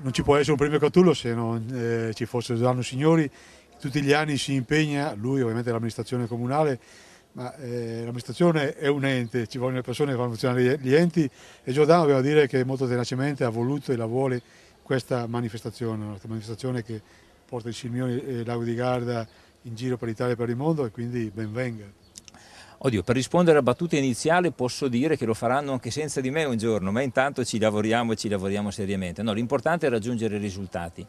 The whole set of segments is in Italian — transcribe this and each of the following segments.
non ci può essere un premio Catullo se non eh, ci fosse Giordano Signori, tutti gli anni si impegna, lui ovviamente l'amministrazione comunale, ma eh, l'amministrazione è un ente, ci vogliono le persone che fanno funzionare gli enti e Giordano devo dire che molto tenacemente ha voluto e la vuole questa manifestazione, una manifestazione che porta il Silmione e Lago di Garda in giro per l'Italia e per il mondo e quindi benvenga. Oddio, per rispondere alla battuta iniziale posso dire che lo faranno anche senza di me un giorno, ma intanto ci lavoriamo e ci lavoriamo seriamente. No, l'importante è raggiungere risultati,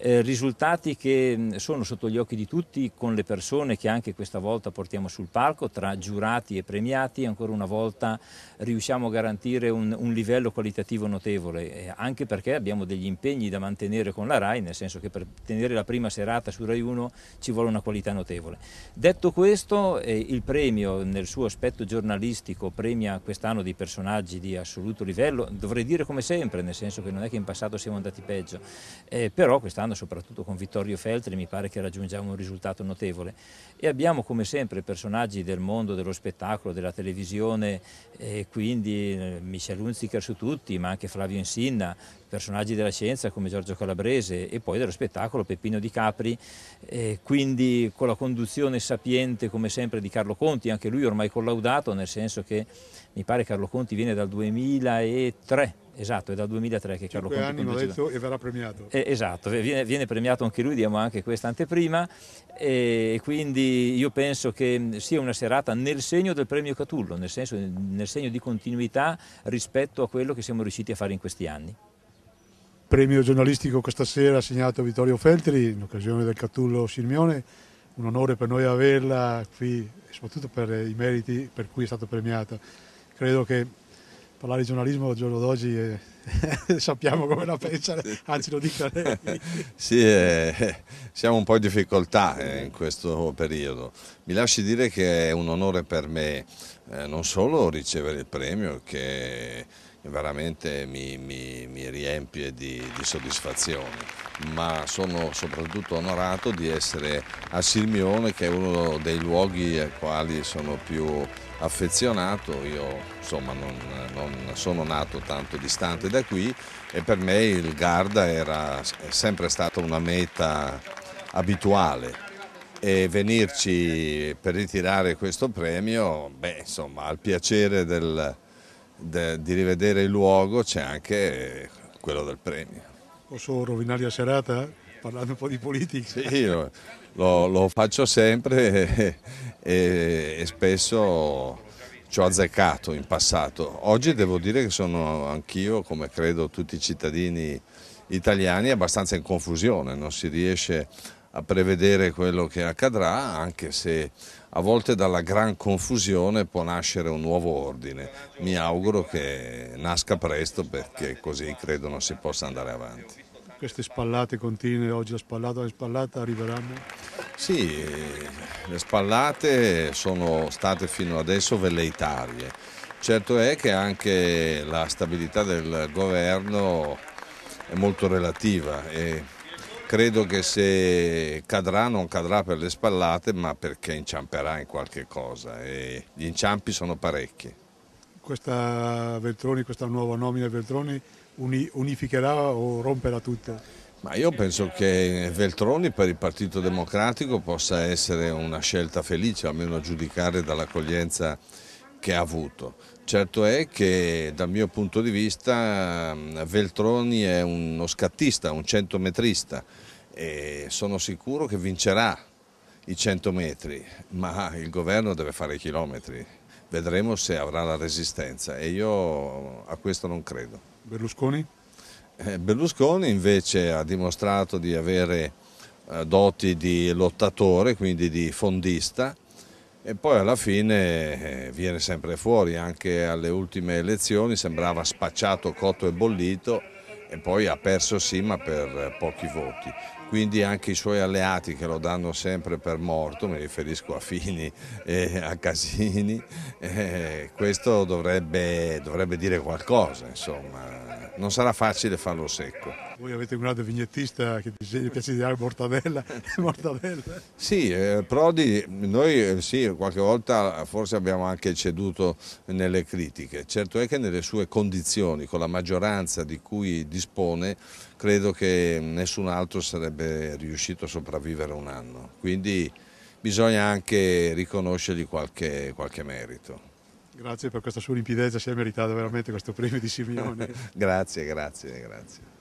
eh, risultati che mm, sono sotto gli occhi di tutti con le persone che anche questa volta portiamo sul palco, tra giurati e premiati, ancora una volta riusciamo a garantire un, un livello qualitativo notevole, eh, anche perché abbiamo degli impegni da mantenere con la RAI, nel senso che per tenere la prima serata su RAI 1 ci vuole una qualità notevole. Detto questo, eh, il premio nel suo aspetto giornalistico premia quest'anno dei personaggi di assoluto livello, dovrei dire come sempre, nel senso che non è che in passato siamo andati peggio, eh, però quest'anno soprattutto con Vittorio Feltri mi pare che raggiungiamo un risultato notevole e abbiamo come sempre personaggi del mondo dello spettacolo, della televisione, eh, quindi eh, Michel Unziker su tutti, ma anche Flavio Insinna, personaggi della scienza come Giorgio Calabrese e poi dello spettacolo Peppino Di Capri, eh, quindi con la conduzione sapiente come sempre di Carlo Conti, anche lui ormai collaudato, nel senso che mi pare Carlo Conti viene dal 2003 esatto, è dal 2003 che Carlo Conti anni, conduceva. detto, e verrà premiato. Eh, esatto, viene, viene, premiato anche lui, diamo anche questa anteprima e quindi io penso che sia una serata nel segno del premio Catullo, nel, senso, nel segno di continuità rispetto a quello che siamo riusciti a fare in questi anni premio giornalistico questa sera assegnato a Vittorio Feltri in occasione del Catullo Sirmione, un onore per noi averla qui e soprattutto per eh, i meriti per cui è stata premiata. Credo che parlare di giornalismo al giorno d'oggi è... Eh, sappiamo come la pensare, anzi lo dica lei. sì, eh, siamo un po' in difficoltà eh, in questo periodo. Mi lasci dire che è un onore per me eh, non solo ricevere il premio, che veramente mi, mi, mi riempie di, di soddisfazione ma sono soprattutto onorato di essere a Sirmione che è uno dei luoghi ai quali sono più affezionato, io insomma non, non, sono nato tanto distante da qui e per me il Garda era, è sempre stata una meta abituale e venirci per ritirare questo premio, beh insomma al piacere del, de, di rivedere il luogo c'è anche quello del premio. Posso rovinare la serata parlando un po' di politica? Sì, lo, lo, lo faccio sempre e, e spesso ci ho azzeccato in passato. Oggi devo dire che sono anch'io, come credo tutti i cittadini italiani, abbastanza in confusione, non si riesce a a prevedere quello che accadrà, anche se a volte dalla gran confusione può nascere un nuovo ordine. Mi auguro che nasca presto perché così credono si possa andare avanti. Queste spallate continue, oggi la spallata, la spallata arriveranno? Sì, le spallate sono state fino adesso velleitarie. Certo è che anche la stabilità del governo è molto relativa e credo che se cadrà non cadrà per le spallate ma perché inciamperà in qualche cosa e gli inciampi sono parecchi. Questa, Veltroni, questa nuova nomina Veltroni unificherà o romperà tutto? Ma io penso che Veltroni per il Partito Democratico possa essere una scelta felice, almeno a giudicare dall'accoglienza che ha avuto. Certo è che dal mio punto di vista Veltroni è uno scattista, un centometrista e sono sicuro che vincerà i 100 metri, ma il governo deve fare i chilometri. Vedremo se avrà la resistenza e io a questo non credo. Berlusconi? Eh, Berlusconi invece ha dimostrato di avere eh, doti di lottatore, quindi di fondista e poi alla fine eh, viene sempre fuori, anche alle ultime elezioni sembrava spacciato, cotto e bollito e poi ha perso sì ma per pochi voti quindi anche i suoi alleati che lo danno sempre per morto, mi riferisco a Fini e a Casini, eh, questo dovrebbe, dovrebbe, dire qualcosa, insomma. non sarà facile farlo secco. Voi avete un grande vignettista che disegna, piace disegnare mortadella, mortadella. Sì, eh, Prodi, noi eh, sì, qualche volta forse abbiamo anche ceduto nelle critiche, certo è che nelle sue condizioni, con la maggioranza di cui dispone, credo che nessun altro sarebbe sarebbe riuscito a sopravvivere un anno, quindi bisogna anche riconoscergli qualche, qualche merito. Grazie per questa sua limpidezza, si è meritato veramente questo premio di Simeone. grazie, grazie, grazie.